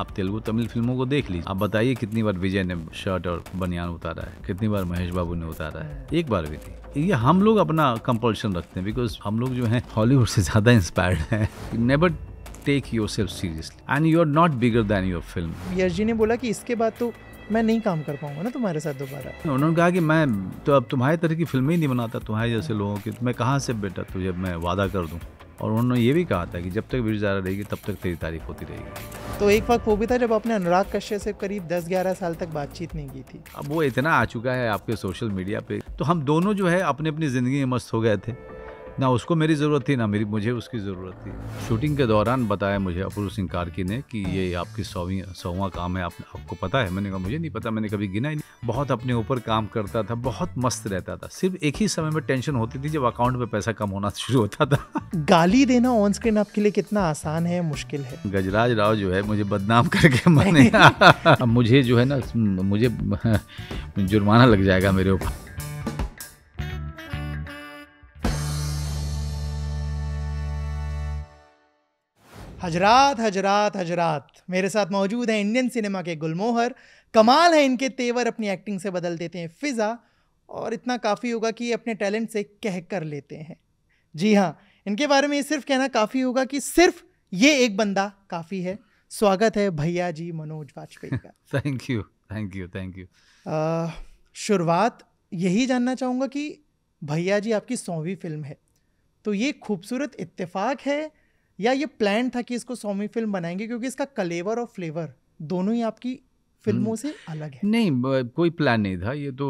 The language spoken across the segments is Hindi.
आप तेलुगु तमिल फिल्मों को देख लीजिए आप बताइए कितनी बार विजय ने शर्ट और बनियान उतारा है कितनी बार महेश बाबू ने उतारा है एक बार भी नहीं ये हम लोग अपना कंपल्शन रखते हैं बिकॉज हम लोग जो है हॉलीवुड से ज़्यादा इंस्पायर्ड हैं never take yourself seriously and you are not bigger then your film Yash ji ने बोला कि इसके बाद तो मैं नहीं काम कर पाऊंगा ना तुम्हारे साथ दोबारा उन्होंने कहा कि मैं तो अब तुम्हारे तरह की फिल्में ही नहीं बनाता तुम्हारे जैसे लोगों की मैं कहाँ से बेटा तुझे मैं वादा कर दूँ और उन्होंने ये भी कहा था कि जब तक वीर जारा रहेगी तब तक तेरी तारीफ होती रहेगी तो एक वक्त वो भी था जब आपने अनुराग कश्यप से करीब 10-11 साल तक बातचीत नहीं की थी अब वो इतना आ चुका है आपके सोशल मीडिया पे तो हम दोनों जो है अपने अपनी ज़िंदगी में मस्त हो गए थे ना उसको मेरी ज़रूरत थी ना मेरी मुझे उसकी ज़रूरत थी शूटिंग के दौरान बताया मुझे अपूर्व सिंह कारकी ने कि ये आपकी सौवीं सौवा काम है आप, आपको पता है मैंने कहा मुझे नहीं पता मैंने कभी गिना ही नहीं बहुत अपने ऊपर काम करता था बहुत मस्त रहता था सिर्फ एक ही समय में टेंशन होती थी जब अकाउंट में पैसा कम होना शुरू होता था गाली देना ऑन स्क्रीन आपके लिए कितना आसान है मुश्किल है गजराज राव जो है मुझे बदनाम करके मैंने मुझे जो है ना मुझे जुर्माना लग जाएगा मेरे ऊपर हजरात हजरात हजरात मेरे साथ मौजूद हैं इंडियन सिनेमा के गुलमोहर कमाल है इनके तेवर अपनी एक्टिंग से बदल देते हैं फ़िज़ा और इतना काफ़ी होगा कि अपने टैलेंट से कह कर लेते हैं जी हाँ इनके बारे में ये सिर्फ कहना काफ़ी होगा कि सिर्फ ये एक बंदा काफ़ी है स्वागत है भैया जी मनोज वाजपेयी का thank you thank you thank you शुरुआत यही जानना चाहूँगा कि भैया जी आपकी सौवीं फिल्म है तो ये खूबसूरत इत्तेफाक है या ये प्लान था कि इसको सौमी फिल्म बनाएंगे क्योंकि इसका कलेवर और फ्लेवर दोनों ही आपकी फिल्मों हम्म। से अलग है नहीं कोई प्लान नहीं था ये तो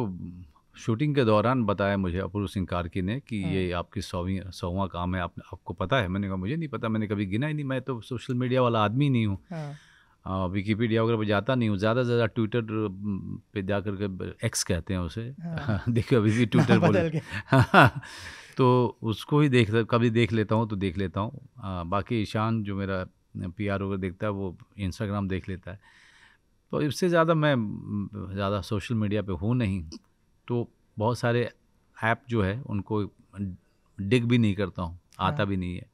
शूटिंग के दौरान बताया मुझे अपूर्व सिंह कारकी ने कि हाँ। ये आपकी सौवी सौवा काम है आप, आपको पता है मैंने कहा मुझे नहीं पता मैंने कभी गिना ही नहीं मैं तो सोशल मीडिया वाला आदमी नहीं हूँ विकीपीडिया हाँ। हाँ, वगैरह पर जाता नहीं हूँ ज़्यादा से ज़्यादा ट्विटर पे जा कर के एक्स कहते हैं उसे देखियो अभी भी ट्विटर बोले तो उसको ही देख कभी देख लेता हूँ तो देख लेता हूँ बाकी ईशान जो मेरा पी आर वगैरह देखता है वो इंस्टाग्राम देख लेता है तो इससे ज़्यादा मैं ज़्यादा सोशल मीडिया पे हूँ नहीं तो बहुत सारे ऐप जो है उनको डिग भी नहीं करता हूँ आता हाँ। भी नहीं है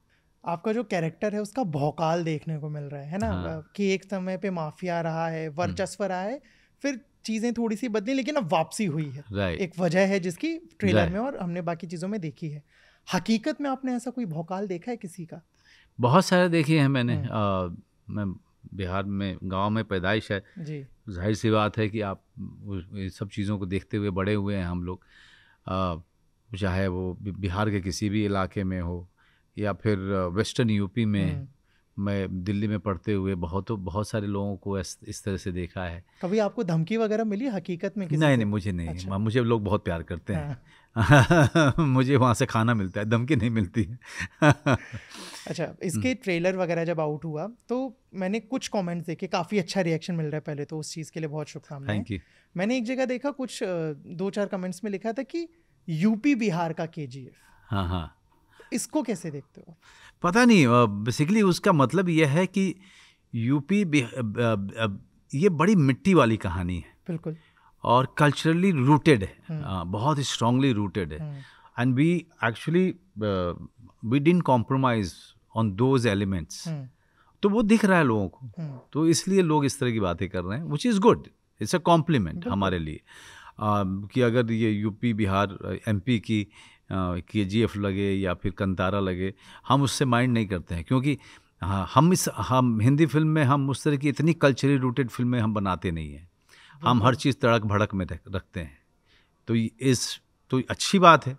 आपका जो कैरेक्टर है उसका भौकाल देखने को मिल रहा है है ना हाँ। कि एक समय पे माफिया रहा है वर्चस्व रहा है फिर चीज़ें थोड़ी सी बदली लेकिन अब वापसी हुई है right. एक वजह है जिसकी ट्रेलर right. में और हमने बाकी चीज़ों में देखी है हकीकत में आपने ऐसा कोई भौकाल देखा है किसी का बहुत सारे देखे हैं मैंने आ, हाँ। मैं बिहार में गांव में पैदाइश है जी जाहिर सी बात है कि आप सब चीज़ों को देखते हुए बड़े हुए हैं हम लोग चाहे वो बिहार के किसी भी इलाके में हो या फिर वेस्टर्न यूपी में हम्म। मैं दिल्ली में पढ़ते हुए बहुत बहुत सारे लोगों को इस, तरह से देखा है कभी आपको धमकी वगैरह मिली हकीकत में नहीं नहीं मुझे नहीं अच्छा। मुझे लोग बहुत प्यार करते हैं हाँ। मुझे वहाँ से खाना मिलता है धमकी नहीं मिलती है अच्छा इसके हम्म। ट्रेलर वगैरह जब आउट हुआ तो मैंने कुछ कमेंट्स देखे काफ़ी अच्छा रिएक्शन मिल रहा है पहले तो उस चीज़ के लिए बहुत शुभकामनाएं थैंक यू मैंने एक जगह देखा कुछ दो चार कमेंट्स में लिखा था कि यूपी बिहार का के जी हाँ हाँ इसको कैसे देखते हो पता नहीं बेसिकली उसका मतलब यह है कि यूपी ये बड़ी मिट्टी वाली कहानी है बिल्कुल और कल्चरली रूटेड है हम्म। हाँ, बहुत ही स्ट्रांगली रूटेड है and we actually we didn't compromise on those elements तो वो दिख रहा है लोगों को हम्म। तो इसलिए लोग इस तरह की बातें कर रहे हैं which is good it's a compliment हमारे लिए कि अगर ये यूपी बिहार एमपी की के जी एफ लगे या फिर कंतारा लगे हम उससे माइंड नहीं करते हैं क्योंकि हाँ हम इस हम हिंदी फिल्म में हम उस तरह की इतनी कल्चरली रूटेड फिल्में हम बनाते नहीं हैं हम हर चीज़ तड़क भड़क में रखते हैं तो इस तो अच्छी बात है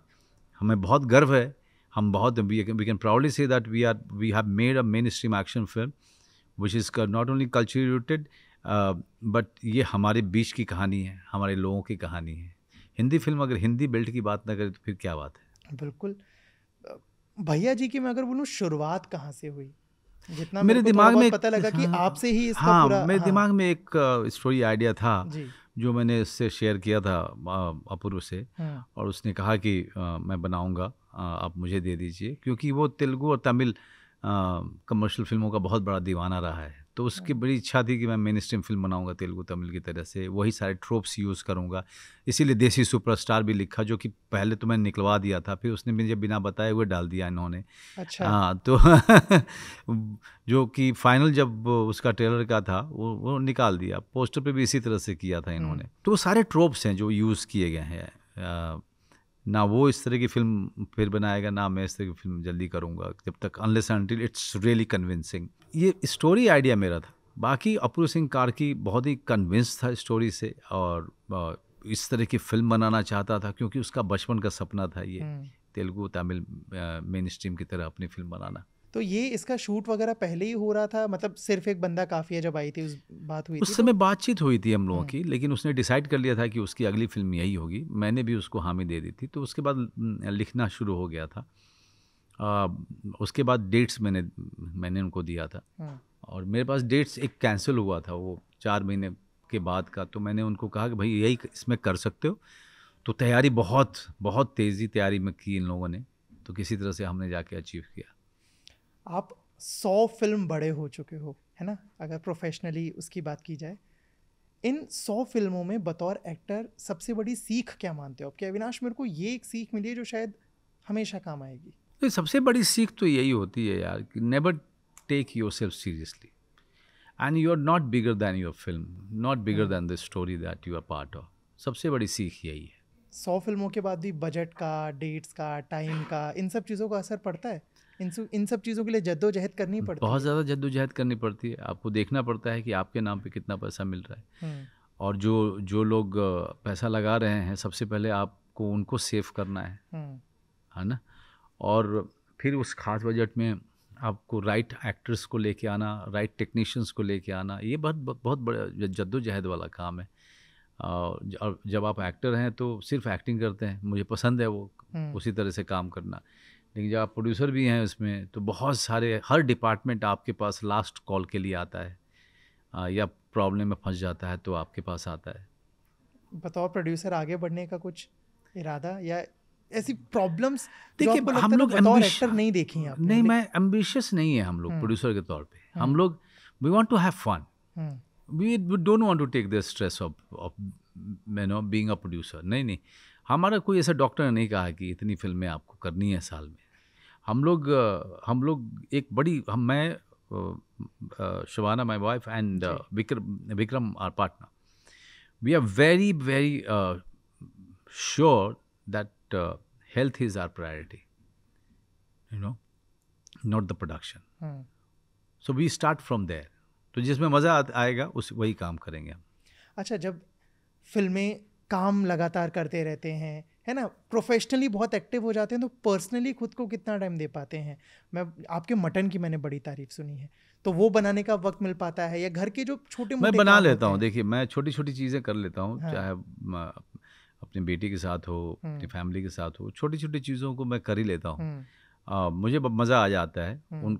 हमें बहुत गर्व है हम बहुत we can proudly say that we are we have made a mainstream action film which is not only culturally rooted but ये हमारे बीच की कहानी है हमारे लोगों की कहानी है हिंदी फिल्म अगर हिंदी बेल्ट की बात ना करें तो फिर क्या बात है बिल्कुल भैया जी की मैं अगर बोलूँ शुरुआत कहाँ से हुई जितना मेरे दिमाग में पता लगा कि हाँ। आपसे ही इसका हाँ पूरा, मेरे हाँ, दिमाग में एक स्टोरी आइडिया था जो मैंने इससे शेयर किया था अपूर्व से हाँ, और उसने कहा कि आ, मैं बनाऊंगा आप मुझे दे दीजिए क्योंकि वो तेलुगु और तमिल कमर्शियल फिल्मों का बहुत बड़ा दीवाना रहा है तो उसकी हाँ। बड़ी इच्छा थी कि मैं मेन स्ट्रीम फिल्म बनाऊंगा तेलुगु तमिल की तरह से वही सारे ट्रोप्स यूज़ करूंगा इसीलिए देसी सुपरस्टार भी लिखा जो कि पहले तो मैंने निकलवा दिया था फिर उसने मुझे बिना बताए हुए डाल दिया इन्होंने अच्छा हाँ तो जो कि फाइनल जब उसका ट्रेलर का था वो वो निकाल दिया पोस्टर पर भी इसी तरह से किया था हम्म। इन्होंने तो वो सारे ट्रोप्स हैं जो यूज़ किए गए हैं ना वो इस तरह की फिल्म फिर बनाएगा ना मैं इस तरह की फिल्म जल्दी करूँगा जब तक unless until it's really convincing ये स्टोरी आइडिया मेरा था बाकी अपूर्व सिंह कार्की बहुत ही कन्विंस था स्टोरी से और इस तरह की फिल्म बनाना चाहता था क्योंकि उसका बचपन का सपना था ये हम्म। तेलुगु तमिल मेन स्ट्रीम की तरह अपनी फिल्म बनाना तो ये इसका शूट वगैरह पहले ही हो रहा था मतलब सिर्फ एक बंदा काफ़ी है जब आई थी उस बात हुई उस समय तो? बातचीत हुई थी हम लोगों हाँ। की लेकिन उसने डिसाइड कर लिया था कि उसकी अगली फिल्म यही होगी मैंने भी उसको हामी दे दी थी तो उसके बाद लिखना शुरू हो गया था आ, उसके बाद डेट्स मैंने मैंने उनको दिया था हाँ। और मेरे पास डेट्स एक कैंसिल हुआ था वो चार महीने के बाद का तो मैंने उनको कहा कि भाई यही इसमें कर सकते हो तो तैयारी बहुत बहुत तेज़ी तैयारी में की इन लोगों ने तो किसी तरह से हमने जाके अचीव किया आप सौ फिल्म बड़े हो चुके हो है ना अगर प्रोफेशनली उसकी बात की जाए इन सौ फिल्मों में बतौर एक्टर सबसे बड़ी सीख क्या मानते हो आप कि अविनाश मेरे को ये एक सीख मिली है जो शायद हमेशा काम आएगी तो सबसे बड़ी सीख तो यही होती है यार कि never take yourself seriously and you are not bigger than your film not bigger than the story that you are part of सबसे बड़ी सीख यही है सौ फिल्मों के बाद भी बजट का डेट्स का टाइम का इन सब चीज़ों का असर पड़ता है इन इन सब चीज़ों के लिए जद्दोजहद करनी पड़ती बहुत ज़्यादा जद्दोजहद करनी पड़ती है आपको देखना पड़ता है कि आपके नाम पे कितना पैसा मिल रहा है हम्म। और जो जो लोग पैसा लगा रहे हैं सबसे पहले आपको उनको सेव करना है हम्म। है ना और फिर उस खास बजट में आपको राइट एक्टर्स को लेके आना राइट टेक्नीशियंस को लेके आना ये बहुत बहुत बड़ा जद्दोजहद वाला काम है और जब आप एक्टर हैं तो सिर्फ एक्टिंग करते हैं मुझे पसंद है वो हम्म। उसी तरह से काम करना लेकिन जब आप प्रोड्यूसर भी हैं उसमें तो बहुत सारे हर डिपार्टमेंट आपके पास लास्ट कॉल के लिए आता है आ, या प्रॉब्लम में फंस जाता है तो आपके पास आता है बतौर प्रोड्यूसर आगे बढ़ने का कुछ इरादा या ऐसी प्रॉब्लम्स देखिए हम लोग एक्टर नहीं देखे हैं नहीं मैं एम्बिशियस नहीं है हम लोग प्रोड्यूसर हम्म। के तौर पे हम हम्म। लोग we want to have fun we don't want to take the stress of of you know a producer नहीं नहीं हमारा कोई ऐसा डॉक्टर ने नहीं कहा कि इतनी फिल्में आपको करनी है साल में हम लोग हम लोग एक बड़ी हम मैं Shabana my wife and Vikram Vikram our partner we are very very sure that health is our priority you know not the production so we start from there तो जिसमें मज़ा आएगा उस वही काम करेंगे हम अच्छा जब फिल्में काम लगातार करते रहते हैं है ना प्रोफेशनली बहुत एक्टिव हो जाते हैं तो पर्सनली खुद को कितना टाइम दे पाते हैं मैं आपके मटन की मैंने बड़ी तारीफ सुनी है तो वो बनाने का वक्त मिल पाता है या घर के जो छोटे मैं बना लेता हूँ देखिए मैं छोटी छोटी चीज़ें कर लेता हूँ हाँ। चाहे अपनी बेटी के साथ हो हम्म। अपनी फैमिली के साथ हो छोटी छोटी चीज़ों को मैं कर ही लेता हूँ हम्म। मुझे मज़ा आ जाता है हम्म। उन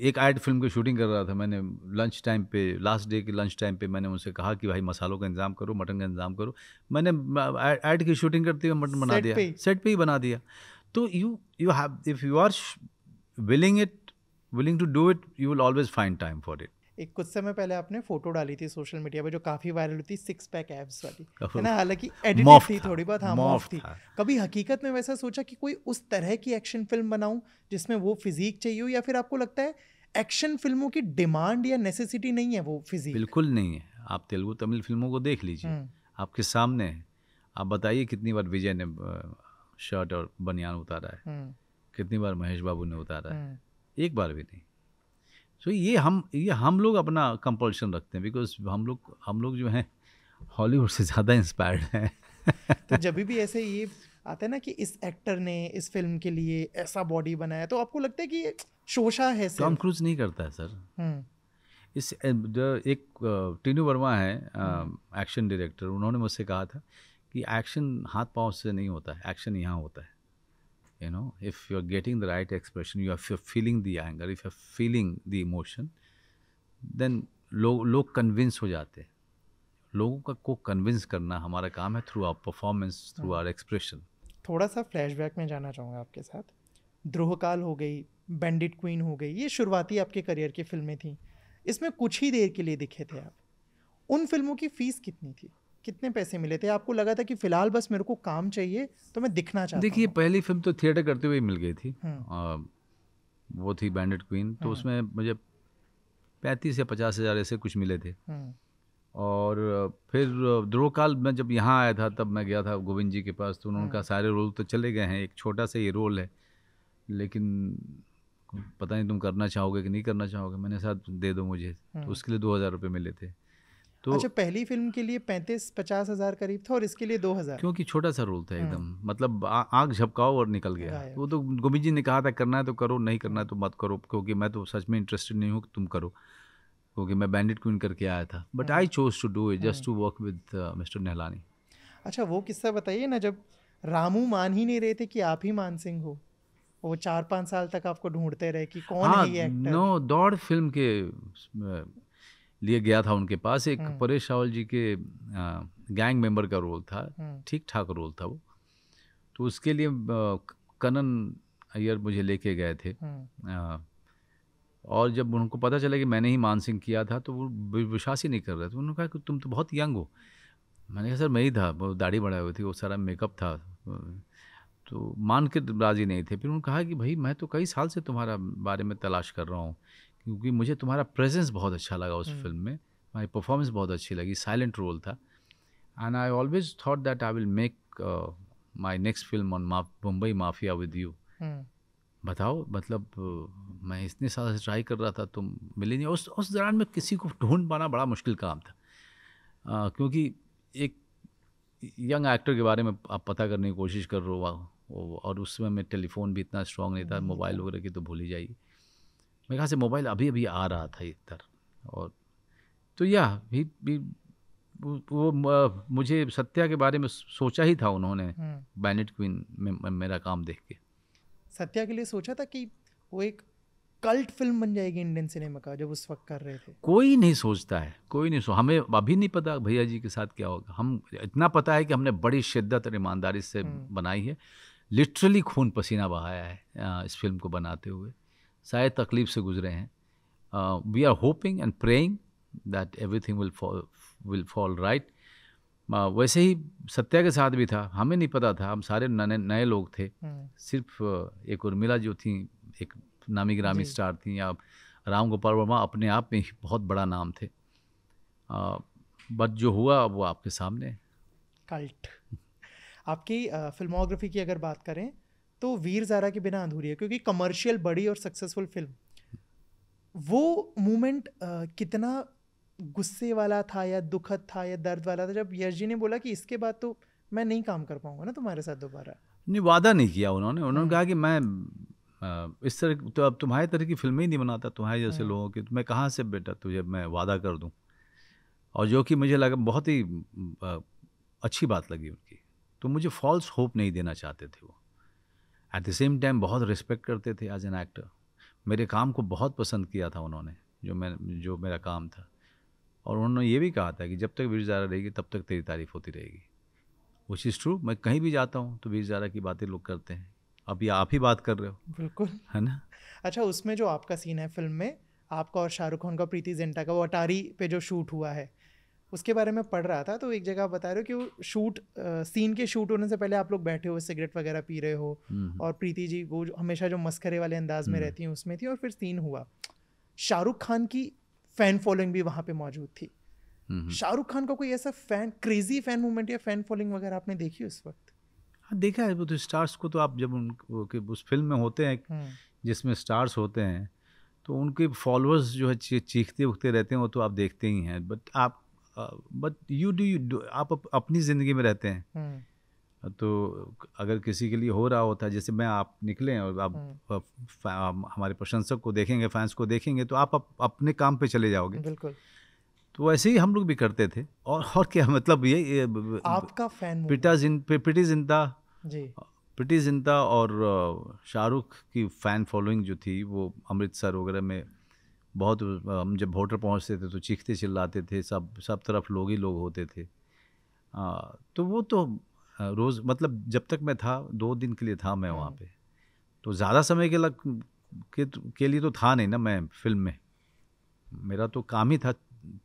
एक ऐड फिल्म की शूटिंग कर रहा था मैंने लंच टाइम पे लास्ट डे के लंच टाइम पे मैंने उनसे कहा कि भाई मसालों का इंतजाम करो मटन का इंतजाम करो मैंने ऐड की शूटिंग करते हुए मटन बना दिया सेट पे ही बना दिया तो you you have if you are willing it willing to do it you will always find time for it एक कुछ समय पहले आपने फोटो डाली थी सोशल मीडिया पे जो काफी वायरल हुई थी सिक्स पैक एब्स वाली है ना हालांकि एडिटेड थी थोड़ी बहुत हाँ मॉफ थी कभी हकीकत में वैसा सोचा कि कोई उस तरह की एक्शन फिल्म बनाऊं जिसमें वो फिजिक चाहिए या फिर आपको लगता है एक्शन फिल्मों की डिमांड या नेसेसिटी नहीं है वो फिजिक बिल्कुल नहीं है आप तेलुगु तमिल फिल्मों को देख लीजिए हम्म। आपके सामने है आप बताइए कितनी बार विजय ने शर्ट और बनियान उतारा है हम्म। कितनी बार महेश बाबू ने उतारा है हम्म। एक बार भी नहीं सो so, ये हम ये हम लोग अपना कंपल्शन रखते हैं बिकॉज हम लोग हम लोग जो हैं हॉलीवुड से ज़्यादा इंस्पायर्ड हैं तो जब भी ऐसे ये आता है ना कि इस एक्टर ने इस फिल्म के लिए ऐसा बॉडी बनाया तो आपको लगता है कि ये शोशा है सर टॉम क्रूज नहीं करता है सर हम्म। इस एक टीनू वर्मा है एक्शन हम्म। डायरेक्टर उन्होंने मुझसे कहा था कि एक्शन हाथ पाँव से नहीं होता है एक्शन यहाँ होता है you know if are getting the right expression you are, feeling the anger if are feeling the emotion then लोग लोग कन्विंस हो जाते हैं लोगों का को कन्विंस करना हमारा काम है through our performance through our expression थोड़ा सा फ्लैशबैक में जाना चाहूँगा आपके साथ ध्रोहकाल हो गई बैंडिट क्वीन हो गई ये शुरुआती आपके करियर की फिल्में थी इसमें कुछ ही देर के लिए दिखे थे आप उन फिल्मों की फ़ीस कितनी थी कितने पैसे मिले थे आपको लगा था कि फिलहाल बस मेरे को काम चाहिए तो मैं दिखना चाहता देखिए पहली फिल्म तो थिएटर करते हुए मिल गई थी हम्म। आ, वो थी बैंडेड क्वीन तो हम्म। उसमें मुझे पैंतीस या पचास हज़ार ऐसे कुछ मिले थे हम्म। और फिर ध्रुव काल में जब यहाँ आया था तब मैं गया था गोविंद जी के पास तो उन्होंने कहा सारे रोल तो चले गए हैं एक छोटा सा ये रोल है लेकिन पता नहीं तुम करना चाहोगे कि नहीं करना चाहोगे मैंने साथ दे दो मुझे तो उसके लिए दो हज़ार रुपये मिले थे तो अच्छा पहली फिल्म के लिए पैंतीस पचास हज़ार करीब था और इसके लिए दो हज़ार क्योंकि छोटा सा रोल था हाँ। एकदम मतलब आँख झपकाओ और निकल गया वो तो गोमी जी ने कहा था करना है तो करो नहीं करना है तो मत करो क्योंकि मैं तो सच में इंटरेस्टेड नहीं हूँ तुम करो क्योंकि मैं बैंडेड क्वीन करके आया था but I chose to do it just to work with mister Nehlani अच्छा वो किस्सा बताइए ना जब रामू मान ही नहीं रहे थे कि आप ही मान सिंह हो वो चार पाँच साल तक आपको ढूंढते रहे कि कौन हाँ, है ये एक्टर नो दौड़ फिल्म के uh, लिए गया था उनके पास एक हम्म। परेश रावल जी के गैंग मेंबर का रोल था हम्म। ठीक ठाक रोल था वो तो उसके लिए कनन अय्यर मुझे लेके गए थे आ, हम्म। और जब उनको पता चला कि मैंने ही मानसिंह किया था तो वो विश्वास ही नहीं कर रहे थे उन्होंने कहा कि तुम तो बहुत यंग हो मैंने कहा सर मैं ही था वो दाढ़ी बढ़ाई हुई थी वो सारा मेकअप था तो मान के राज़ी नहीं थे फिर उन्होंने कहा कि भाई मैं तो कई साल से तुम्हारा बारे में तलाश कर रहा हूँ क्योंकि मुझे तुम्हारा प्रेजेंस बहुत अच्छा लगा उस फिल्म हम्म। में हमारी परफॉर्मेंस बहुत अच्छी लगी साइलेंट रोल था and I always thought that I will make my next film on Mumbai mafia with you बताओ मतलब uh, मैं इतने साल से ट्राई कर रहा था तुम मिले नहीं उस उस दौरान में किसी को ढूंढ पाना बड़ा मुश्किल काम था आ, uh, क्योंकि एक यंग एक्टर के बारे में आप पता करने की कोशिश कर रहे हो और उस समय में टेलीफोन भी इतना स्ट्रांग नहीं था मोबाइल हम्म। वगैरह की तो भूल ही जाइए मेरे ख्याल से मोबाइल अभी अभी आ रहा था इधर और तो या भी, भी वो मुझे सत्या के बारे में सोचा ही था उन्होंने बैनेट हम्म। क्वीन में मेरा काम देख के सत्या के लिए सोचा था कि वो एक कल्ट फिल्म बन जाएगी इंडियन सिनेमा का जब उस वक्त कर रहे थे कोई नहीं सोचता है कोई नहीं सो हमें अभी नहीं पता भैया जी के साथ क्या होगा हम इतना पता है कि हमने बड़ी शिद्दत और ईमानदारी से हम्म। बनाई है लिटरली खून पसीना बहाया है इस फिल्म को बनाते हुए शायद तकलीफ से गुजरे हैं we are hoping and praying that everything will will fall right वैसे ही सत्या के साथ भी था हमें नहीं पता था हम सारे नए नए लोग थे हम्म। सिर्फ uh, एक उर्मिला जो थी एक नामी ग्रामी स्टार थी या राम गोपाल वर्मा अपने आप में ही बहुत बड़ा नाम थे बट uh, जो हुआ वो आपके सामने कल्ट आपकी फिल्मोग्राफी uh, की अगर बात करें तो वीर जारा के बिना अधूरी है क्योंकि कमर्शियल बड़ी और सक्सेसफुल फिल्म वो मोमेंट कितना गुस्से वाला था या दुखद था या दर्द वाला था जब यश जी ने बोला कि इसके बाद तो मैं नहीं काम कर पाऊंगा ना तुम्हारे साथ दोबारा नहीं वादा नहीं किया उन्होंने उन्होंने हाँ। कहा कि मैं इस तरह तो अब तुम्हारे तरह की फिल्में ही नहीं बनाता तुम्हारे जैसे हाँ। लोगों की तो मैं कहाँ से बेटा तुझे मैं वादा कर दूँ और जो कि मुझे लगा बहुत ही अच्छी बात लगी उनकी तो मुझे फॉल्स होप नहीं देना चाहते थे वो एट द सेम टाइम बहुत रिस्पेक्ट करते थे एज एन एक्टर मेरे काम को बहुत पसंद किया था उन्होंने जो मैं जो मेरा काम था और उन्होंने ये भी कहा था कि जब तक वीर ज़ारा रहेगी तब तक तेरी तारीफ़ होती रहेगी विच इज़ ट्रू मैं कहीं भी जाता हूँ तो वीर ज़ारा की बातें लोग करते हैं अब ये आप ही बात कर रहे हो बिल्कुल है ना अच्छा उसमें जो आपका सीन है फिल्म में आपका और शाहरुख खान का प्रीति जिंटा का वो अटारी पे जो शूट हुआ है उसके बारे में पढ़ रहा था तो एक जगह बता रहे हो कि शूट सीन के शूट होने से पहले आप लोग बैठे हो सिगरेट वगैरह पी रहे हो हम्म, हम्म। और प्रीति जी वो जो, हमेशा जो मस्करे वाले अंदाज में हम्म। रहती हैं उसमें थी और फिर सीन हुआ शाहरुख खान की फ़ैन फॉलोइंग भी वहाँ पर मौजूद थी शाहरुख खान का कोई ऐसा फैन क्रेजी फैन मूवमेंट या फैन फॉलोइंग वगैरह आपने देखी उस वक्त हाँ देखा है वो तो स्टार्स को तो आप जब उन उस फिल्म में होते हैं जिसमें स्टार्स होते हैं तो उनके फॉलोअर्स जो है चीखते उखते रहते हैं वो तो आप देखते ही हैं बट आप बट यू डू यू आप अपनी ज़िंदगी में रहते हैं हम्म। तो अगर किसी के लिए हो रहा होता है जैसे मैं आप निकले और आप हम्म। हमारे प्रशंसक को देखेंगे फैंस को देखेंगे तो आप अप, अपने काम पे चले जाओगे बिल्कुल तो वैसे ही हम लोग भी करते थे और और क्या मतलब ये, ये आपका फैन पिटा जिन पिटी जिंदा जी पिटी जिंदा और शाहरुख की फ़ैन फॉलोइंग जो थी वो अमृतसर वगैरह में बहुत हम जब वोटर पहुंचते थे तो चीखते चिल्लाते थे सब सब तरफ लोग ही लोग होते थे आ, तो वो तो रोज़ मतलब जब तक मैं था दो दिन के लिए था मैं वहाँ हम्म। पे तो ज़्यादा समय के लग के, के लिए तो था नहीं ना मैं फिल्म में मेरा तो काम ही था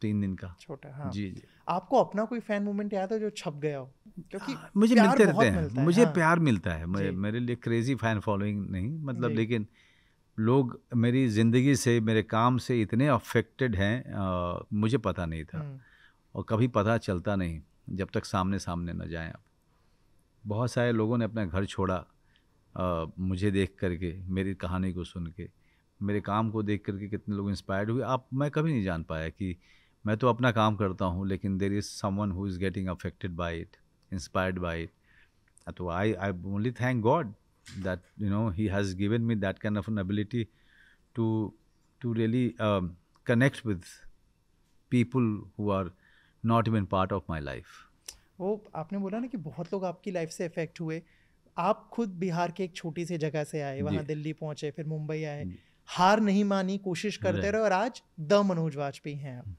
तीन दिन का छोटा हाँ जी जी आपको अपना कोई फैन मोमेंट याद है जो छप गया हो क्योंकि हाँ, मुझे मिलते रहते हैं मुझे हाँ। प्यार मिलता है मेरे लिए क्रेजी फैन फॉलोइंग नहीं मतलब लेकिन लोग मेरी ज़िंदगी से मेरे काम से इतने अफेक्टेड हैं आ, मुझे पता नहीं था हम्म। और कभी पता चलता नहीं जब तक सामने सामने न जाएं आप बहुत सारे लोगों ने अपना घर छोड़ा आ, मुझे देख करके मेरी कहानी को सुन के मेरे काम को देख करके कितने लोग इंस्पायर्ड हुए आप मैं कभी नहीं जान पाया कि मैं तो अपना काम करता हूँ लेकिन there is someone who is getting affected by it inspired by it तो I I only thank God that you know he has given me that kind of an ability to to really um, connect with people who are not even part of my life वो आपने बोला ना कि बहुत लोग आपकी लाइफ से इफेक्ट हुए आप खुद बिहार के एक छोटी सी जगह से आए वहाँ दिल्ली पहुँचे फिर मुंबई आए mm. हार नहीं मानी कोशिश करते रहे और आज द मनोज वाजपेयी हैं आप mm.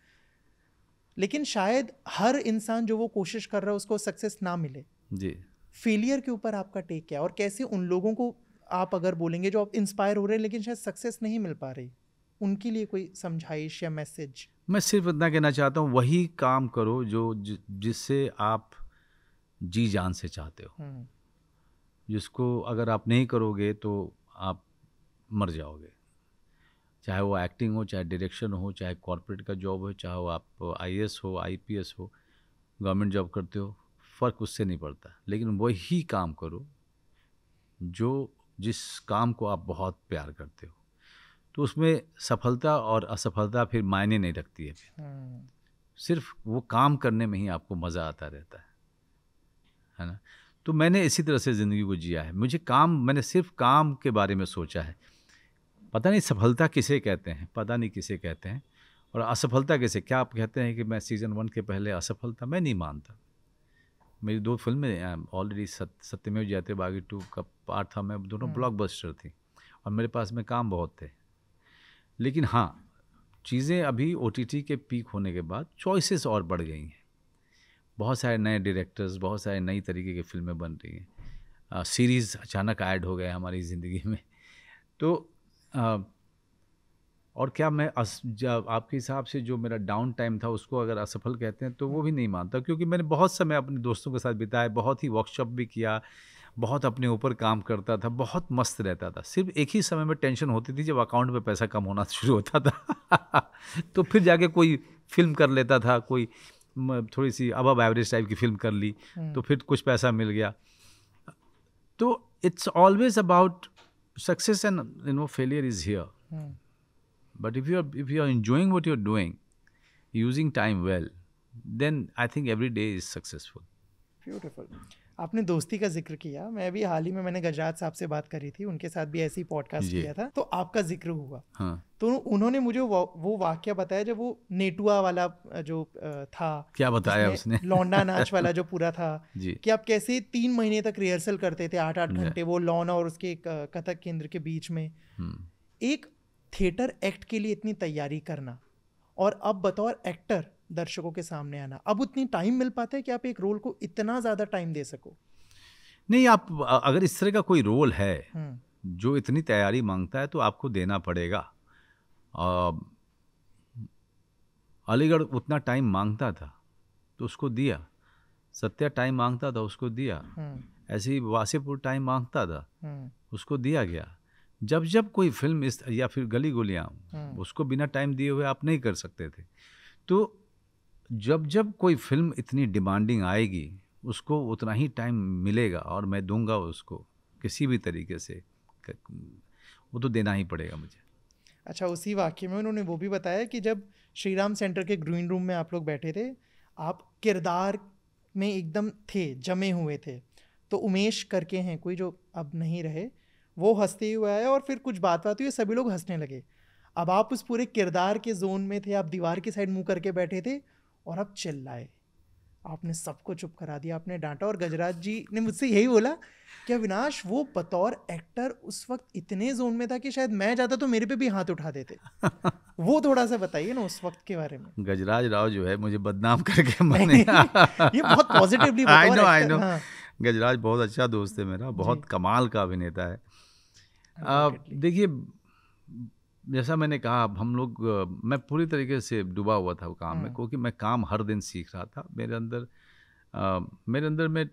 लेकिन शायद हर इंसान जो वो कोशिश कर रहा है उसको सक्सेस ना मिले जी फेलियर के ऊपर आपका टेक क्या है और कैसे उन लोगों को आप अगर बोलेंगे जो आप इंस्पायर हो रहे हैं लेकिन शायद सक्सेस नहीं मिल पा रही उनके लिए कोई समझाइश या मैसेज मैं सिर्फ इतना कहना चाहता हूँ वही काम करो जो जिससे आप जी जान से चाहते हो हम्म। जिसको अगर आप नहीं करोगे तो आप मर जाओगे चाहे वो एक्टिंग हो चाहे डायरेक्शन हो चाहे कॉरपोरेट का जॉब हो चाहे वो आप आई हो आई हो गवर्नमेंट जॉब करते हो फ़र्क उससे नहीं पड़ता लेकिन वही काम करो जो जिस काम को आप बहुत प्यार करते हो तो उसमें सफलता और असफलता फिर मायने नहीं रखती है फिर हम्म। सिर्फ वो काम करने में ही आपको मज़ा आता रहता है है ना तो मैंने इसी तरह से ज़िंदगी को जिया है मुझे काम मैंने सिर्फ काम के बारे में सोचा है पता नहीं सफलता किसे कहते हैं पता नहीं किसे कहते हैं और असफलता कैसे क्या आप कहते हैं कि मैं सीज़न वन के पहले असफलता मैं नहीं मानता मेरी दो फिल्में ऑलरेडी सत्यमेव जयते बागी टू का पार्ट था मैं दोनों हम्म। ब्लॉकबस्टर थी और मेरे पास में काम बहुत थे लेकिन हाँ चीज़ें अभी ओ के पीक होने के बाद चॉइसेस और बढ़ गई हैं बहुत सारे नए डायरेक्टर्स बहुत सारे नई तरीके की फिल्में बन रही हैं सीरीज़ अचानक ऐड हो गए हमारी ज़िंदगी में तो आ, और क्या मैं अस, आपके हिसाब से जो मेरा डाउन टाइम था उसको अगर असफल कहते हैं तो वो भी नहीं मानता क्योंकि मैंने बहुत समय अपने दोस्तों के साथ बिताया बहुत ही वर्कशॉप भी किया बहुत अपने ऊपर काम करता था बहुत मस्त रहता था सिर्फ एक ही समय में टेंशन होती थी जब अकाउंट में पैसा कम होना शुरू होता था तो फिर जाके कोई फिल्म कर लेता था कोई थोड़ी सी अब एवरेज टाइप की फिल्म कर ली तो हम्म। फिर कुछ पैसा मिल गया तो it's always about success and you know failure is here But if you are if you are enjoying what you're doing, using time well, then I think every day is successful. Beautiful. आपने दोस्ती का जिक्र किया मैं अभी हाल ही में मैंने गजरात साहब से बात करी थी उनके साथ भी ऐसी पॉडकास्ट किया था तो आपका जिक्र हुआ हाँ. तो उन्होंने मुझे वो, वाक्य बताया जब वो नेटुआ वाला जो था क्या बताया उसने लौंडा नाच वाला जो पूरा था कि आप कैसे तीन महीने तक रिहर्सल करते थे आठ आठ घंटे वो लौना और उसके कथक केंद्र के बीच में हम्म। एक थिएटर एक्ट के लिए इतनी तैयारी करना और अब बतौर एक्टर दर्शकों के सामने आना अब उतनी टाइम मिल पाता है कि आप एक रोल को इतना ज़्यादा टाइम दे सको नहीं आप अगर इस तरह का कोई रोल है हम्म। जो इतनी तैयारी मांगता है तो आपको देना पड़ेगा अलीगढ़ उतना टाइम मांगता था तो उसको दिया सत्या टाइम मांगता था उसको दिया हम्म। ऐसे ही वासीपुर टाइम मांगता था हम्म। उसको दिया गया जब जब कोई फिल्म इस या फिर गली गोलियाँ हम्म। उसको बिना टाइम दिए हुए आप नहीं कर सकते थे तो जब जब कोई फिल्म इतनी डिमांडिंग आएगी उसको उतना ही टाइम मिलेगा और मैं दूंगा उसको किसी भी तरीके से वो तो देना ही पड़ेगा मुझे अच्छा उसी वाक्य में उन्होंने वो भी बताया कि जब श्री राम सेंटर के ग्रीन रूम में आप लोग बैठे थे आप किरदार में एकदम थे जमे हुए थे तो उमेश करके हैं कोई जो अब नहीं रहे वो हंसते हुए आए और फिर कुछ बात बात हुई सभी लोग हंसने लगे अब आप उस पूरे किरदार के जोन में थे आप दीवार की साइड मुंह करके बैठे थे और आप चिल्लाए आपने सबको चुप करा दिया आपने डांटा और गजराज जी ने मुझसे यही बोला कि अविनाश वो बतौर एक्टर उस वक्त इतने जोन में था कि शायद मैं जाता तो मेरे पे भी हाथ उठा देते वो थोड़ा सा बताइए ना उस वक्त के बारे में गजराज राव जो है मुझे बदनाम करके मैंने ये बहुत पॉजिटिवली हाँ। गजराज बहुत अच्छा दोस्त है मेरा बहुत कमाल का अभिनेता है देखिए जैसा मैंने कहा अब हम लोग मैं पूरी तरीके से डूबा हुआ था काम में हम्म। क्योंकि मैं काम हर दिन सीख रहा था मेरे अंदर आ, मेरे अंदर में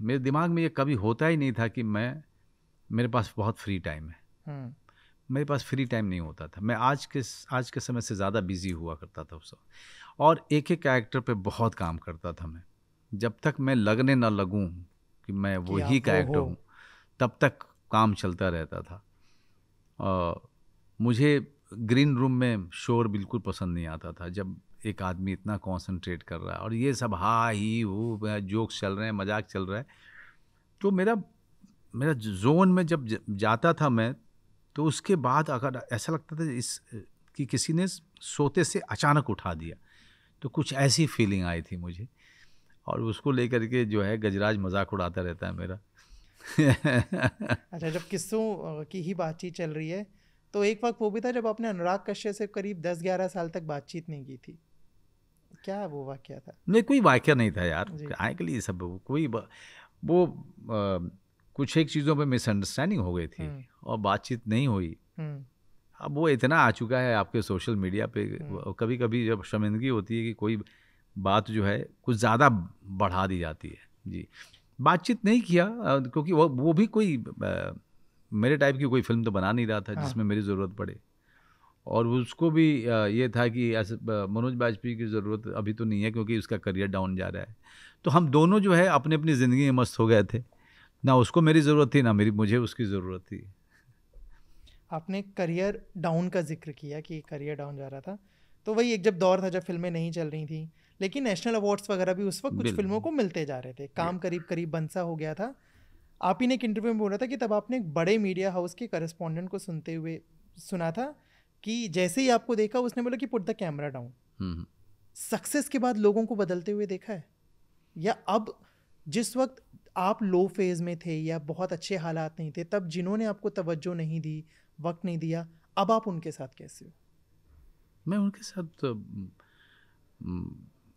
मेरे दिमाग में ये कभी होता ही नहीं था कि मैं मेरे पास बहुत फ्री टाइम है हम्म। मेरे पास फ्री टाइम नहीं होता था मैं आज के आज के समय से ज़्यादा बिजी हुआ करता था उस और एक एक कैरेक्टर पे बहुत काम करता था मैं जब तक मैं लगने ना लगूँ कि मैं वही कैरेक्टर हूँ तब तक काम चलता रहता था आ, मुझे ग्रीन रूम में शोर बिल्कुल पसंद नहीं आता था जब एक आदमी इतना कंसंट्रेट कर रहा है और ये सब हा ही वो जोक्स चल रहे हैं मजाक चल रहा है तो मेरा मेरा जोन में जब जाता था मैं तो उसके बाद अगर ऐसा लगता था इस कि किसी ने सोते से अचानक उठा दिया तो कुछ ऐसी फीलिंग आई थी मुझे और उसको लेकर के जो है गजराज मजाक उड़ाता रहता है मेरा अच्छा जब किस्सों की ही बातचीत चल रही है तो एक वक्त वो भी था जब आपने अनुराग कश्यप से करीब दस ग्यारह साल तक बातचीत नहीं की थी क्या वो वाक्य था नहीं कोई वाक्य नहीं था यार लिए सब कोई वो कुछ एक चीज़ों पे मिसअंडरस्टैंडिंग हो गई थी हम्म। और बातचीत नहीं हुई हम्म। अब वो इतना आ चुका है आपके सोशल मीडिया पे हम्म। कभी कभी जब शर्मिंदगी होती है कि कोई बात जो है कुछ ज़्यादा बढ़ा दी जाती है जी बातचीत नहीं किया क्योंकि वो वो भी कोई मेरे टाइप की कोई फिल्म तो बना नहीं रहा था हाँ। जिसमें मेरी ज़रूरत पड़े और उसको भी ये था कि ऐसे मनोज वाजपेयी की ज़रूरत अभी तो नहीं है क्योंकि उसका करियर डाउन जा रहा है तो हम दोनों जो है अपने अपनी ज़िंदगी में मस्त हो गए थे ना उसको मेरी ज़रूरत थी ना मेरी मुझे उसकी ज़रूरत थी आपने करियर डाउन का जिक्र किया कि करियर डाउन जा रहा था तो वही एक जब दौर था जब फिल्में नहीं चल रही थी लेकिन नेशनल अवार्ड्स वगैरह भी उस वक्त कुछ फिल्मों को मिलते जा रहे थे काम करीब करीब बनसा हो गया था आप ही ने एक इंटरव्यू में बोला था कि तब आपने एक बड़े मीडिया हाउस के करस्पॉन्डेंट को सुनते हुए सुना था कि जैसे ही आपको देखा उसने बोला कि put the camera down success के बाद लोगों को बदलते हुए देखा है या अब जिस वक्त आप लो फेज़ में थे या बहुत अच्छे हालात नहीं थे तब जिन्होंने आपको तवज्जो नहीं दी वक्त नहीं दिया अब आप उनके साथ कैसे हो मैं उनके साथ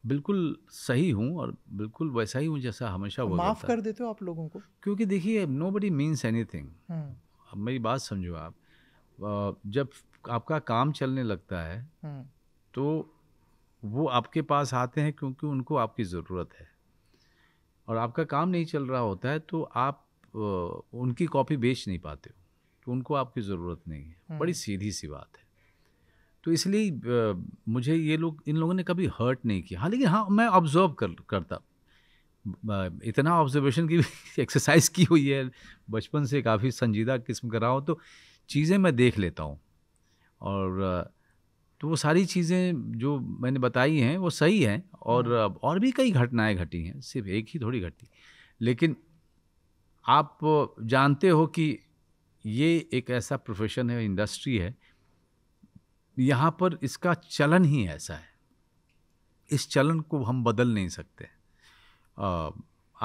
बिल्कुल सही हूँ और बिल्कुल वैसा ही हूँ जैसा हमेशा तो हुआ माफ़ कर देते हो आप लोगों को क्योंकि देखिए nobody means anything अब मेरी बात समझो आप जब आपका काम चलने लगता है हम्म। तो वो आपके पास आते हैं क्योंकि उनको आपकी ज़रूरत है और आपका काम नहीं चल रहा होता है तो आप उनकी कॉपी बेच नहीं पाते हो तो उनको आपकी ज़रूरत नहीं है हम्म। बड़ी सीधी सी बात है तो इसलिए मुझे ये लोग इन लोगों ने कभी हर्ट नहीं किया हाँ लेकिन हाँ मैं ऑब्जर्व कर करता इतना ऑब्जर्वेशन की एक्सरसाइज की हुई है बचपन से काफ़ी संजीदा किस्म का रहा हूँ तो चीज़ें मैं देख लेता हूँ और तो वो सारी चीज़ें जो मैंने बताई हैं वो सही हैं और हम्म। और भी कई घटनाएं घटी हैं सिर्फ एक ही थोड़ी घटी लेकिन आप जानते हो कि ये एक ऐसा प्रोफेशन है इंडस्ट्री है यहाँ पर इसका चलन ही ऐसा है इस चलन को हम बदल नहीं सकते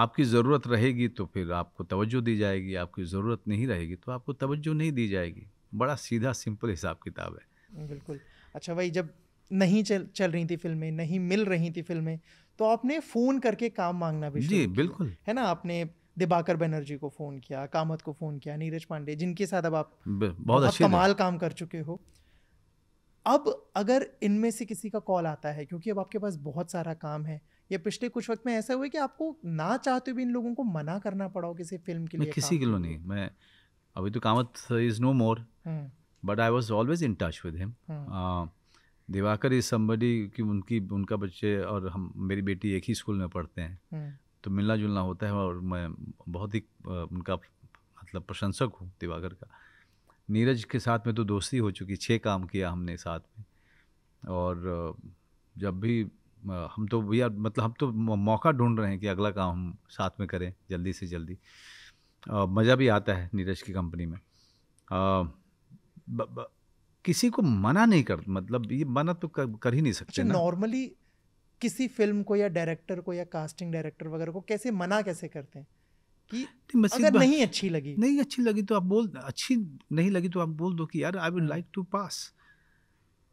आपकी ज़रूरत रहेगी तो फिर आपको तवज्जो दी जाएगी आपकी ज़रूरत नहीं रहेगी तो आपको तवज्जो नहीं दी जाएगी बड़ा सीधा सिंपल हिसाब किताब है बिल्कुल अच्छा भाई जब नहीं चल चल रही थी फिल्में नहीं मिल रही थी फिल्में तो आपने फ़ोन करके काम मांगना भी जी बिल्कुल है ना आपने दिबाकर बनर्जी को फ़ोन किया कामत को फ़ोन किया नीरज पांडे जिनके साथ अब आप बहुत अच्छा कमाल काम कर चुके हो अब अगर इनमें से किसी का कॉल आता है क्योंकि अब आपके पास बहुत सारा काम है या पिछले कुछ वक्त में ऐसा हुआ कि आपको ना चाहते भी इन लोगों को मना करना पड़ा हो किसी फिल्म के लिए किसी के लिए नहीं मैं अभी तो Kamath is no more but I was always in touch with him Diwakar is somebody कि उनकी उनका बच्चे और हम मेरी बेटी एक ही स्कूल में पढ़ते हैं हम्म। तो मिलना जुलना होता है और मैं बहुत ही उनका मतलब प्रशंसक हूँ दिवाकर का नीरज के साथ में तो दोस्ती हो चुकी छः काम किया हमने साथ में और जब भी हम तो भैया मतलब हम तो मौका ढूंढ रहे हैं कि अगला काम हम साथ में करें जल्दी से जल्दी मज़ा भी आता है नीरज की कंपनी में आ, ब, ब, किसी को मना नहीं कर मतलब ये मना तो कर, कर ही नहीं सकते अच्छा, नॉर्मली किसी फिल्म को या डायरेक्टर को या कास्टिंग डायरेक्टर वगैरह को कैसे मना कैसे करते हैं कि अगर नहीं अच्छी लगी नहीं अच्छी लगी तो आप बोल अच्छी नहीं लगी तो आप बोल दो कि यार I would like to pass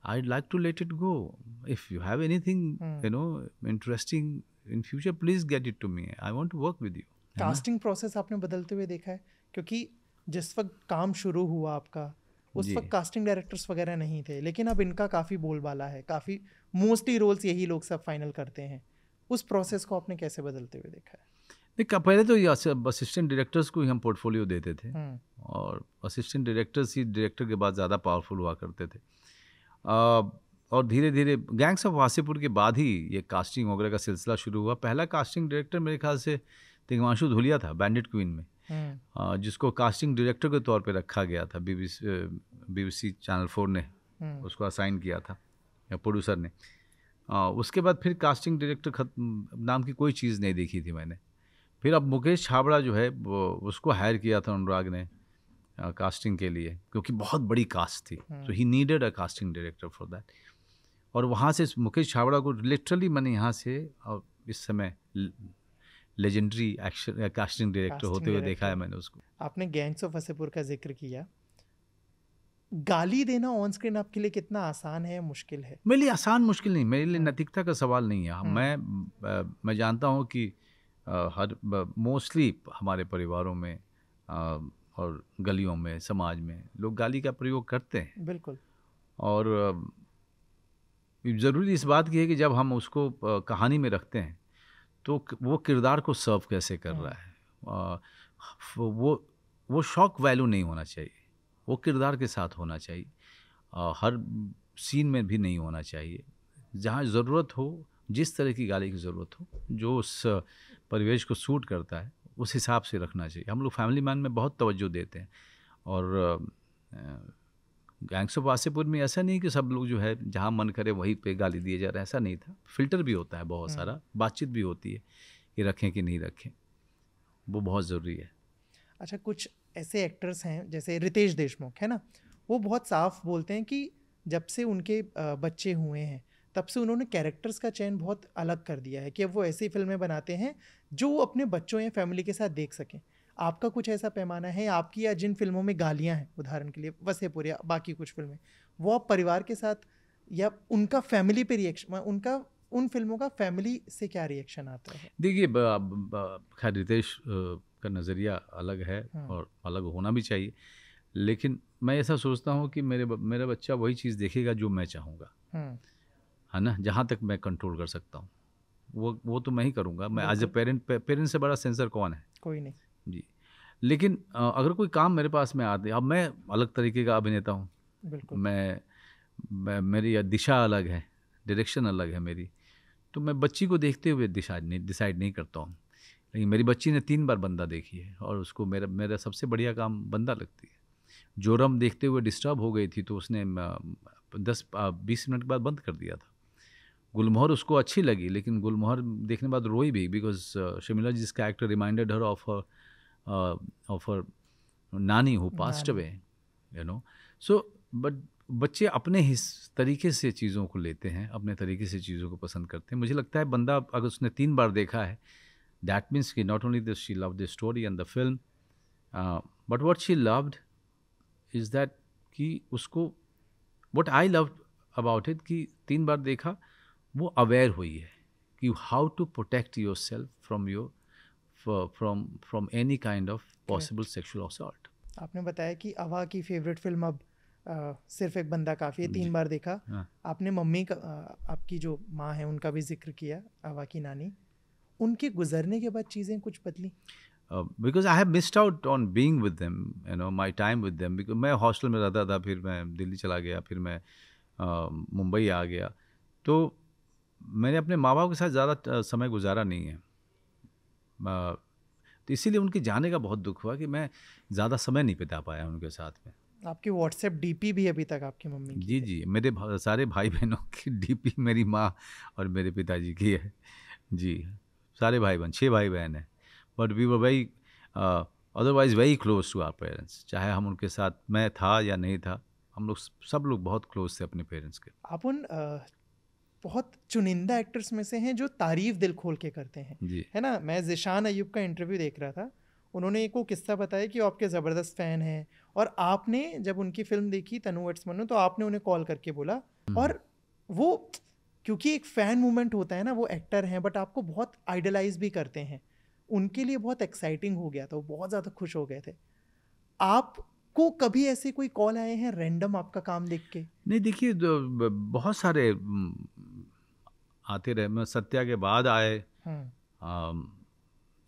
I would like to let it go if you have anything you know interesting in future please get it to me I want to work with you casting process आपने बदलते हुए देखा है क्योंकि जिस वक्त काम शुरू हुआ आपका उस वक्त कास्टिंग डायरेक्टर्स वगैरह नहीं थे लेकिन अब इनका काफ़ी बोलबाला है काफ़ी मोस्टली रोल्स यही लोग सब फाइनल करते हैं उस प्रोसेस को आपने कैसे बदलते हुए देखा है नहीं पहले तो ये असिस्टेंट डायरेक्टर्स को ही हम पोर्टफोलियो देते थे हम्म। और असिस्टेंट डायरेक्टर्स ही डायरेक्टर के बाद ज़्यादा पावरफुल हुआ करते थे आ, और धीरे धीरे गैंग्स ऑफ वासीपुर के बाद ही ये कास्टिंग वगैरह का सिलसिला शुरू हुआ पहला कास्टिंग डायरेक्टर मेरे ख्याल से तिगवांशु धुलिया था बैंडिट क्वीन में आ, हम्म। जिसको कास्टिंग डायरेक्टर के तौर पर रखा गया था बीबीसी बीबीसी चैनल फोर ने हम्म। उसको असाइन किया था या प्रोड्यूसर ने उसके बाद फिर कास्टिंग डायरेक्टर नाम की कोई चीज़ नहीं देखी थी मैंने फिर अब मुकेश छाबड़ा जो है उसको हायर किया था अनुराग ने कास्टिंग के लिए क्योंकि बहुत बड़ी कास्ट थी so he needed a casting director for that और वहाँ से मुकेश छाबड़ा को लिटरली मैंने यहाँ से और इस समय लेजेंडरी एक्शन कास्टिंग डायरेक्टर होते हुए देखा है मैंने उसको आपने गैंग्स ऑफ वसेपुर का जिक्र किया गाली देना ऑन स्क्रीन आपके लिए कितना आसान है मुश्किल है मेरे लिए आसान मुश्किल नहीं मेरे लिए हम्म। नैतिकता का सवाल नहीं है हम्म। मैं मैं जानता हूँ कि हर मोस्टली हमारे परिवारों में आ, और गलियों में समाज में लोग गाली का प्रयोग करते हैं बिल्कुल और ज़रूरी इस बात की है कि जब हम उसको कहानी में रखते हैं तो वो किरदार को सर्व कैसे कर रहा हाँ। है आ, वो वो शॉक वैल्यू नहीं होना चाहिए वो किरदार के साथ होना चाहिए आ, हर सीन में भी नहीं होना चाहिए जहाँ ज़रूरत हो जिस तरह की गाली की ज़रूरत हो जो उस परिवेश को सूट करता है उस हिसाब से रखना चाहिए हम लोग फैमिली मैन में बहुत तवज्जो देते हैं और गैंग्स ऑफ वासेपुर में ऐसा नहीं कि सब लोग जो है जहाँ मन करे वहीं पे गाली दिए जा रहे हैं ऐसा नहीं था फिल्टर भी होता है बहुत हाँ। सारा बातचीत भी होती है कि रखें कि नहीं रखें वो बहुत ज़रूरी है अच्छा कुछ ऐसे एक्टर्स हैं जैसे रितेश देशमुख है ना वो बहुत साफ बोलते हैं कि जब से उनके बच्चे हुए हैं तब से उन्होंने कैरेक्टर्स का चयन बहुत अलग कर दिया है कि अब वो ऐसी फिल्में बनाते हैं जो वो अपने बच्चों या फैमिली के साथ देख सकें आपका कुछ ऐसा पैमाना है आपकी या जिन फिल्मों में गालियाँ हैं उदाहरण के लिए वसेपुर या बाकी कुछ फिल्में वो आप परिवार के साथ या उनका फैमिली पे रिएक्शन उनका उन फिल्मों का फैमिली से क्या रिएक्शन आता है देखिए खैर रितेश का नज़रिया अलग है हाँ। और अलग होना भी चाहिए लेकिन मैं ऐसा सोचता हूँ कि मेरे मेरा बच्चा वही चीज़ देखेगा जो मैं चाहूँगा हाँ। है ना जहाँ तक मैं कंट्रोल कर सकता हूँ वो वो तो मैं ही करूँगा मैं एज ए पेरेंट पेरेंट से बड़ा सेंसर कौन है कोई नहीं जी लेकिन अगर कोई काम मेरे पास में आते अब मैं अलग तरीके का अभिनेता हूँ मैं, मैं मेरी दिशा अलग है डायरेक्शन अलग है मेरी तो मैं बच्ची को देखते हुए दिशा नहीं डिसाइड नहीं करता हूँ लेकिन मेरी बच्ची ने तीन बार बंदा देखी है और उसको मेरा मेरा सबसे बढ़िया काम बंदा लगती है जोरम देखते हुए डिस्टर्ब हो गई थी तो उसने दस बीस मिनट के बाद बंद कर दिया था गुलमोहर उसको अच्छी लगी लेकिन गुलमोहर देखने बाद रोई भी बिकॉज शमिला जिसका actor reminded her of her of her नानी who passed away you know so but बच्चे अपने ही तरीके से चीज़ों को लेते हैं अपने तरीके से चीज़ों को पसंद करते हैं मुझे लगता है बंदा अगर उसने तीन बार देखा है दैट मीन्स कि not only this she love the story and the film but what she loved is that कि उसको what I love about it कि तीन बार देखा वो अवेयर हुई है कि how to protect yourself from your from from any kind of possible sexual assault आपने बताया कि अवा की फेवरेट फिल्म अब आ, सिर्फ एक बंदा काफ़ी है तीन बार देखा हाँ। आपने मम्मी का आपकी जो माँ है उनका भी जिक्र किया अवा की नानी उनके गुजरने के बाद चीज़ें कुछ बदली because I have missed out on being with them you know my time with them because मैं हॉस्टल में रहता था फिर मैं दिल्ली चला गया फिर मैं मुंबई आ गया तो मैंने अपने माँ बाप के साथ ज़्यादा समय गुजारा नहीं है तो इसीलिए उनके जाने का बहुत दुख हुआ कि मैं ज़्यादा समय नहीं बिता पाया उनके साथ में आपकी व्हाट्सएप डीपी भी अभी तक आपकी मम्मी की जी जी मेरे भा, सारे भाई बहनों की डीपी मेरी माँ और मेरे पिताजी की है जी सारे भाई बहन छः भाई बहन हैं but we were very otherwise very close to our parents चाहे हम उनके साथ मैं था या नहीं था हम लोग सब लोग बहुत क्लोज थे अपने पेरेंट्स के आप उन बहुत चुनिंदा एक्टर्स में से हैं जो तारीफ दिल खोल के करते हैं है ना मैं जिशान अयुब का इंटरव्यू देख रहा था उन्होंने एक वो किस्सा बताया कि आपके ज़बरदस्त फ़ैन हैं और आपने जब उनकी फ़िल्म देखी तनु वट्स मनु तो आपने उन्हें कॉल करके बोला हम्म। और वो क्योंकि एक फ़ैन मूवमेंट होता है ना वो एक्टर हैं बट आपको बहुत आइडलाइज भी करते हैं उनके लिए बहुत एक्साइटिंग हो गया था वो बहुत ज़्यादा खुश हो गए थे आप को कभी ऐसे कोई कॉल आए हैं रैंडम आपका काम देख के नहीं देखिए बहुत सारे हम्म, आते रहे मैं सत्या के बाद आए हम्म।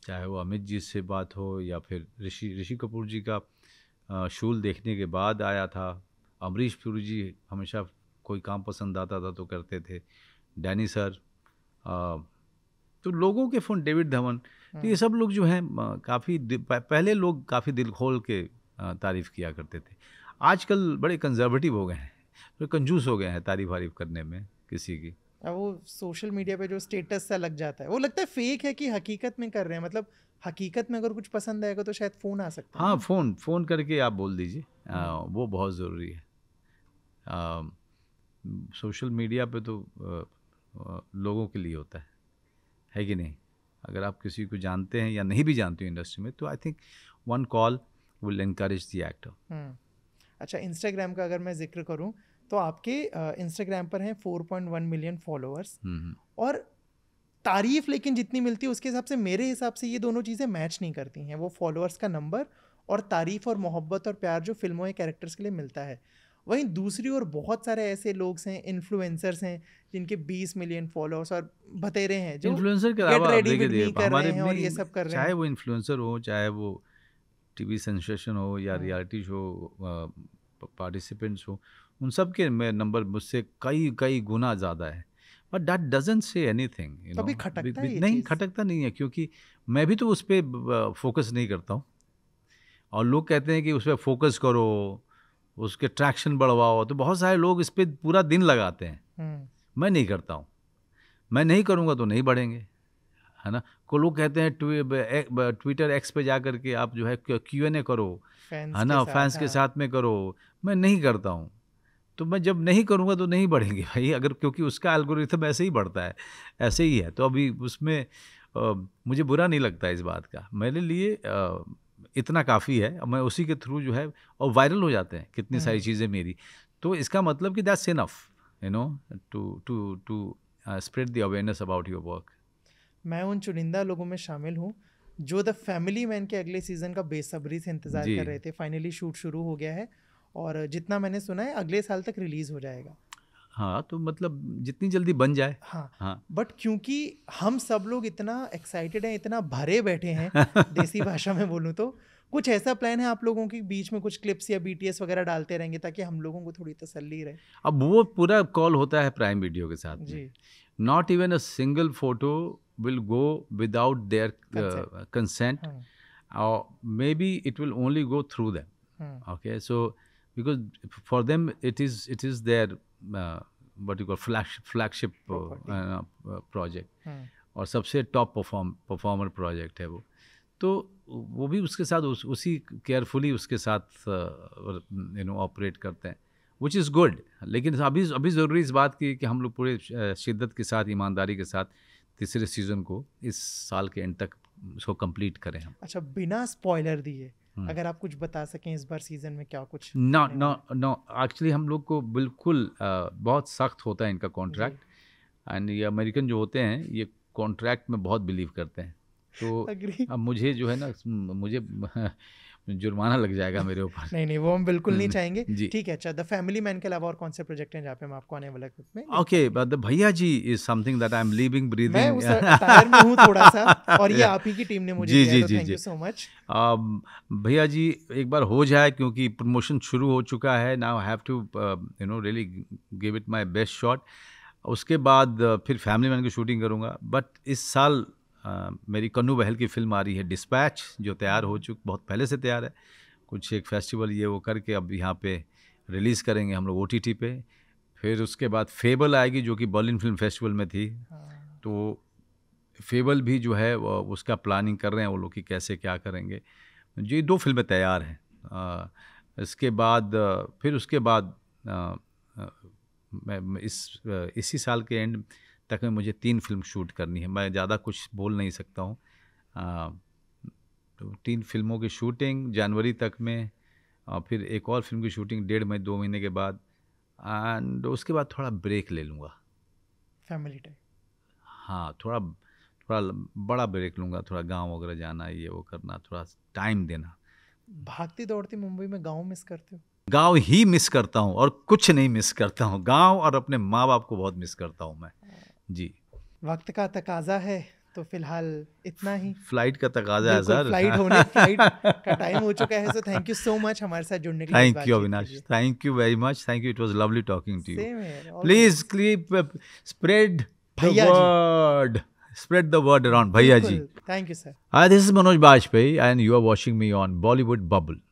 चाहे वो अमित जी से बात हो या फिर ऋषि ऋषि कपूर जी का शूल देखने के बाद आया था अमरीश पुरी जी हमेशा कोई काम पसंद आता था तो करते थे डैनी सर आ, तो लोगों के फ़ोन डेविड धवन तो ये हम्म। सब लोग जो हैं काफ़ी पहले लोग काफ़ी दिल खोल के तारीफ़ किया करते थे आजकल बड़े कंजर्वेटिव हो गए हैं तो कंजूस हो गए हैं तारीफ वारीफ करने में किसी की वो सोशल मीडिया पे जो स्टेटस सा लग जाता है वो लगता है फेक है कि हकीकत में कर रहे हैं मतलब हकीकत में अगर कुछ पसंद आएगा तो शायद फ़ोन आ सकता है हाँ फ़ोन फ़ोन करके आप बोल दीजिए हम्म। वो बहुत ज़रूरी है सोशल मीडिया पे तो आ, आ, लोगों के लिए होता है है कि नहीं अगर आप किसी को जानते हैं या नहीं भी जानते हो इंडस्ट्री में तो I think one call will increase the actor अच्छा इंस्टाग्राम का अगर मैं जिक्र करूँ तो आपके इंस्टाग्राम पर हैं 4.1 मिलियन फॉलोअर्स और तारीफ लेकिन जितनी मिलती है उसके हिसाब से मेरे हिसाब से ये दोनों चीज़ें मैच नहीं करती हैं वो फॉलोअर्स का नंबर और तारीफ और मोहब्बत और प्यार जो फिल्मों या कैरेक्टर्स के लिए मिलता है वहीं दूसरी ओर बहुत सारे ऐसे लोग हैं इन्फ्लुएंसर्स हैं जिनके 20 मिलियन फॉलोअर्स और बतेरे हैं जो इन्फ्लुएंसर के अलावा आप कर रहे हैं और ये सब कर रहे हैं चाहे वो इन्फ्लुएंसर हो चाहे वो टीवी सेंसेशन हो या रियलिटी शो पार्टिसिपेंट्स हो उन सब के नंबर मुझसे कई कई गुना ज़्यादा है but that doesn't say anything नहीं खटकता नहीं है क्योंकि मैं भी तो उस पर फोकस नहीं करता हूँ और लोग कहते हैं कि उस पर फोकस करो उसके ट्रैक्शन बढ़वाओ तो बहुत सारे लोग इस पर पूरा दिन लगाते हैं हम्म। मैं नहीं करता हूँ मैं नहीं करूँगा तो नहीं बढ़ेंगे है ना को लोग कहते हैं ट्विटर एक्स पे जा करके आप जो है क्यू एन ए करो है ना फैंस के हाँ। साथ में करो मैं नहीं करता हूँ तो मैं जब नहीं करूँगा तो नहीं बढ़ेंगे भाई अगर क्योंकि उसका एल्गोरिथम ऐसे ही बढ़ता है ऐसे ही है तो अभी उसमें आ, मुझे बुरा नहीं लगता इस बात का मेरे लिए आ, इतना काफ़ी है मैं उसी के थ्रू जो है और वायरल हो जाते हैं कितनी सारी हम्म। चीज़ें मेरी तो इसका मतलब कि that's enough you know to to to spread the awareness about your work मैं उन चुनिंदा लोगों में शामिल हूँ जो द फैमिली मैन के अगले सीजन का बेसब्री से इंतजार कर रहे थे फाइनली शूट शुरू हो गया है और जितना मैंने सुना है अगले साल तक रिलीज़ हो जाएगा हाँ तो मतलब जितनी जल्दी बन जाए हाँ हाँ बट क्योंकि हम सब लोग इतना एक्साइटेड हैं इतना भरे बैठे हैं देसी भाषा में बोलूँ तो कुछ ऐसा प्लान है आप लोगों के बीच में कुछ क्लिप्स या बीटीएस वगैरह डालते रहेंगे ताकि हम लोगों को थोड़ी तसल्ली रहे अब वो पूरा कॉल होता है प्राइम वीडियो के साथ जी not even a single photo will go without their consent maybe it will only go through them okay so because for them it is it is their uh, what you call flagship flagship uh, uh, uh, project hmm. और सबसे टॉप परफॉर्म परफॉर्मर प्रोजेक्ट है वो तो वो भी उसके साथ उस, उसी केयरफुली उसके साथ यू नो ऑपरेट करते हैं विच इज़ गुड लेकिन अभी अभी ज़रूरी इस बात की कि हम लोग पूरे uh, शिद्दत के साथ ईमानदारी के साथ तीसरे सीज़न को इस साल के एंड तक उसको कंप्लीट करें हम अच्छा बिना स्पॉयलर दिए हम्म। अगर आप कुछ बता सकें इस बार सीज़न में क्या कुछ ना ना ना एक्चुअली हम लोग को बिल्कुल आ, बहुत सख्त होता है इनका कॉन्ट्रैक्ट एंड ये अमेरिकन जो होते हैं ये कॉन्ट्रैक्ट में बहुत बिलीव करते हैं तो अब मुझे जो है ना मुझे जुर्माना लग जाएगा मेरे ऊपर नहीं नहीं वो हम बिल्कुल नहीं चाहेंगे ठीक है अच्छा द फैमिली मैन के अलावा और कौन से प्रोजेक्ट हैं जहाँ पे हम आपको आने वाले वक्त में okay but the Bhaiyya ji is something that I am living breathing मैं हूँ थोड़ा सा और ये आप ही की टीम ने मुझे जी जी तो जी सो मच um, भैया जी एक बार हो जाए क्योंकि प्रमोशन शुरू हो चुका है now have to you know really give it my best shot उसके बाद uh, फिर फैमिली मैन की शूटिंग करूँगा बट इस साल मेरी कन्नू बहल की फिल्म आ रही है डिस्पैच जो तैयार हो चुक बहुत पहले से तैयार है कुछ एक फेस्टिवल ये वो करके अब यहाँ पे रिलीज़ करेंगे हम लोग ओ पे फिर उसके बाद फेबल आएगी जो कि बर्लिन फिल्म फेस्टिवल में थी हाँ। तो फेबल भी जो है उसका प्लानिंग कर रहे हैं वो लोग कि कैसे क्या करेंगे जी दो फिल्में तैयार हैं इसके बाद फिर उसके बाद मैं इस इसी साल के एंड तक में मुझे तीन फिल्म शूट करनी है मैं ज़्यादा कुछ बोल नहीं सकता हूँ तो तीन फिल्मों की शूटिंग जनवरी तक में और फिर एक और फिल्म की शूटिंग डेढ़ महीने दो महीने के बाद एंड उसके बाद थोड़ा ब्रेक ले लूँगा फैमिली टाइम हाँ थोड़ा थोड़ा बड़ा ब्रेक लूँगा थोड़ा गांव वगैरह जाना ये वो करना थोड़ा टाइम देना भागती दौड़ती मुंबई में गांव मिस करते हो गांव ही मिस करता हूँ और कुछ नहीं मिस करता हूँ गांव और अपने माँ बाप को बहुत मिस करता हूँ मैं जी वक्त का तकाजा है तो फिलहाल इतना ही फ्लाइट का तकाजा है सर फ्लाइट होने फ्लाइट का टाइम हो चुका है so thank you so much हमारे साथ जुड़ने के लिए thank you Avinash thank you very much thank you it was lovely talking to you please clip spread the word spread the word around Bhaiyya ji thank you sir hi this is manoj bajpayee and you are watching me on bollywood bubble